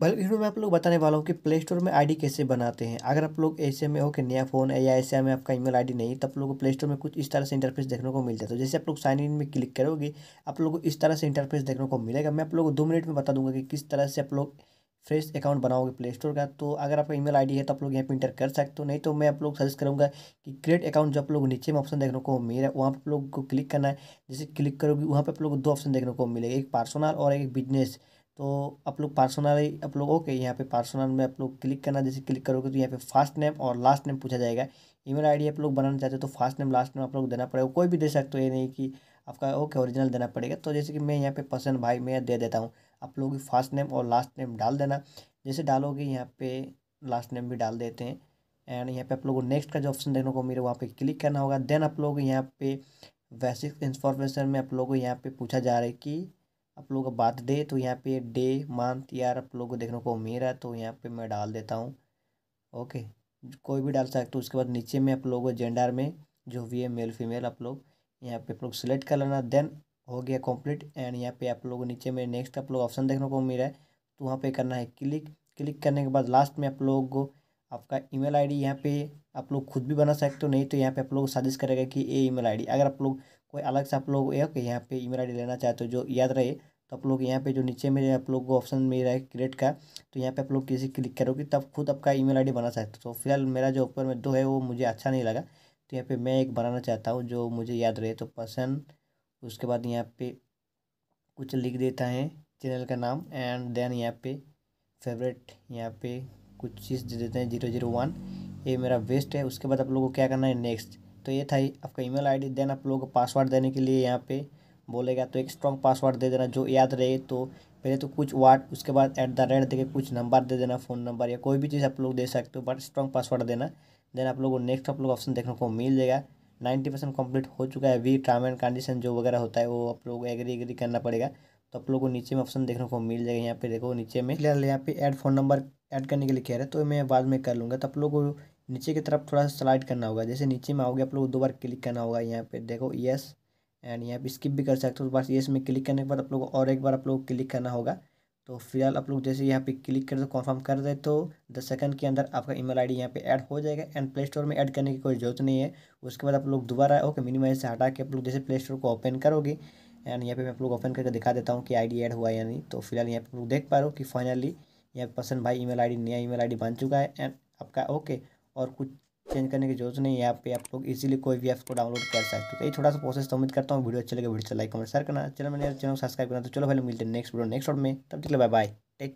पहले वीडियो में आप लोग बताने वाला हूँ कि प्ले स्टोर में आईडी कैसे बनाते हैं अगर आप लोग ऐसे में हो कि नया फ़ोन है या ऐसे में आपका ईमेल आईडी नहीं तब लोगों को प्ले स्टोर में कुछ इस तरह से इंटरफेस देखने को जाता है तो जैसे आप लोग साइन इन में क्लिक करोगे आप लोग को इस तरह से इंटरफेस देखने को मिलेगा मैं आप लोग को दो मिनट में बता दूंगा कि किस तरह से आप लोग फ्रेश अकाउंट बनाओगे प्ले स्टोर का तो अगर आपका ईमेल आईडी है तो आप लोग यहाँ पे इंटर कर सकते हो नहीं तो मैं आप लोग सजेस्ट करूँगा कि क्रिएट अकाउंट जो आप लोग नीचे में ऑप्शन देखने को मिल रहा है वहाँ पर आप लोग को क्लिक करना है जैसे क्लिक करोगे वहाँ पर आप लोग को दो ऑप्शन देखने को मिलेगा एक पर्सनल और एक बिजनेस तो आप लोग पार्सोनल आप लोग ओके यहाँ पे पार्सोनल में आप लोग क्लिक करना जैसे क्लिक करोगे तो यहाँ पे फर्स्ट नेम और लास्ट नेम पूछा जाएगा ईमेल आईडी आप लोग बनाना चाहते हो तो फर्स्ट नेम लास्ट नेम आप लोग देना पड़ेगा कोई भी दे सकते हो ये नहीं कि आपका ओके ओरिजिनल देना पड़ेगा तो जैसे कि मैं यहाँ पे पसंद भाई मैं दे देता हूँ आप लोग फर्स्ट नेम और लास्ट नेम डाल देना जैसे डालोगे यहाँ पे लास्ट नेम भी डाल देते हैं एंड यहाँ पे आप लोगों को नेक्स्ट का जो ऑप्शन देखने को मिले वहाँ पे क्लिक करना होगा देन आप लोग यहाँ पे बेसिक इन्फॉर्मेशन में आप लोगों को यहाँ पे पूछा जा रहा है कि आप लोग बात दे तो यहाँ पे डे मंथ यार आप लोग को देखने को उम्मीद है तो यहाँ पे मैं डाल देता हूँ ओके कोई भी डाल सकते हो उसके बाद नीचे में आप लोगों को जेंडर में जो भी है मेल फीमेल आप लोग यहाँ पे आप लोग सेलेक्ट कर लेना देन हो गया कंप्लीट एंड यहाँ पे आप लोग नीचे में नेक्स्ट आप लोग ऑप्शन देखने को मिल रहा है तो वहाँ पे करना है क्लिक क्लिक करने के बाद लास्ट में आप लोग को आपका ईमेल आईडी यहाँ पे आप लोग खुद भी बना सकते हो नहीं तो यहाँ पे आप लोग सजेस्ट करेगा कि ये ईमेल आईडी अगर आप लोग कोई अलग से आप लोग एक यहाँ पे ईमेल आई लेना चाहते हो तो जो याद रहे तो आप लोग यहाँ पे जो नीचे में आप लोग को ऑप्शन मिल रहा है क्रिएट का तो यहाँ पे आप लोग किसी क्लिक करोगे तब खुद आपका ईमेल आईडी बना सकते हो तो फिलहाल मेरा जो ऊपर में दो है वो मुझे अच्छा नहीं लगा तो यहाँ पे मैं एक बनाना चाहता हूँ जो मुझे याद रहे तो पसंद उसके बाद यहाँ पे कुछ लिख देता है चैनल का नाम एंड देन यहाँ पे फेवरेट यहाँ पे कुछ चीज़ दे देते हैं जीरो जीरो वन ये मेरा बेस्ट है उसके बाद आप लोगों को क्या करना है नेक्स्ट तो ये था आपका ईमेल आईडी देन आप लोग को पासवर्ड देने के लिए यहाँ पे बोलेगा तो एक स्ट्रॉन्ग पासवर्ड दे देना जो याद रहे तो पहले तो कुछ वाट उसके बाद एट द रेट देखे कुछ नंबर दे देना फ़ोन नंबर या कोई भी चीज़ आप लोग दे सकते हो बट स्ट्रॉन्ग पासवर्ड देना देन आप लोगों को नेक्स्ट आप लोग ऑप्शन देखने को मिल जाएगा नाइन्टी परसेंट कम्प्लीट हो चुका है वी टर्म एंड कंडीशन जो वगैरह होता है वो आप लोग एग्री एग्री करना पड़ेगा तो आप लोग को नीचे में ऑप्शन देखने को मिल जाएगा यहाँ पे देखो नीचे में फिलहाल यहाँ पे ऐड फ़ोन नंबर ऐड करने के लिए कह रहे हैं तो मैं बाद में कर लूँगा तो आप लोग को नीचे की तरफ थोड़ा सा स्लाइड करना होगा जैसे नीचे में आओगे आप लोग दो बार क्लिक करना होगा यहाँ पे देखो येस एंड यहाँ पे स्किप भी कर सकते हो तो बस ये में क्लिक करने के बाद आप लोग और एक बार आप लोग क्लिक करना होगा तो फिलहाल आप लोग जैसे यहाँ पे क्लिक कर दो कंफर्म कर दे तो दस सेकंड के अंदर आपका ईमेल आईडी यहाँ पे ऐड हो जाएगा एंड प्ले स्टोर में ऐड करने की कोई जरूरत नहीं है उसके बाद आप लोग दोबारा ओके मिनिमाइज से हटा के आप लोग जैसे प्ले स्टोर को ओपन करोगे एंड यहाँ पे मैं आप लोग ओपन करके दिखा देता हूँ कि आई ऐड हुआ या नहीं तो फिलहाल यहाँ पर आप लोग देख पा रहे हो कि फाइनली यहाँ पर पसंद भाई ई मेल नया ईमेल आईडी बन चुका है एंड आपका ओके और कुछ चेंज करने की जरूरत नहीं है यहाँ पे आप लोग इजीली कोई भी ऐप को डाउनलोड कर सकते हो तो ये थोड़ा सा प्रोसेस तो उम्मीद करता हूँ वीडियो अच्छा लगे वीडियो लाइक कमेंट शेयर करना चैनल मैंने चैनल सब्सक्राइब करना तो चलो भले मिलते हैं नेक्स्ट वीडियो नेक्स्ट शॉट में तब तक बाय बाय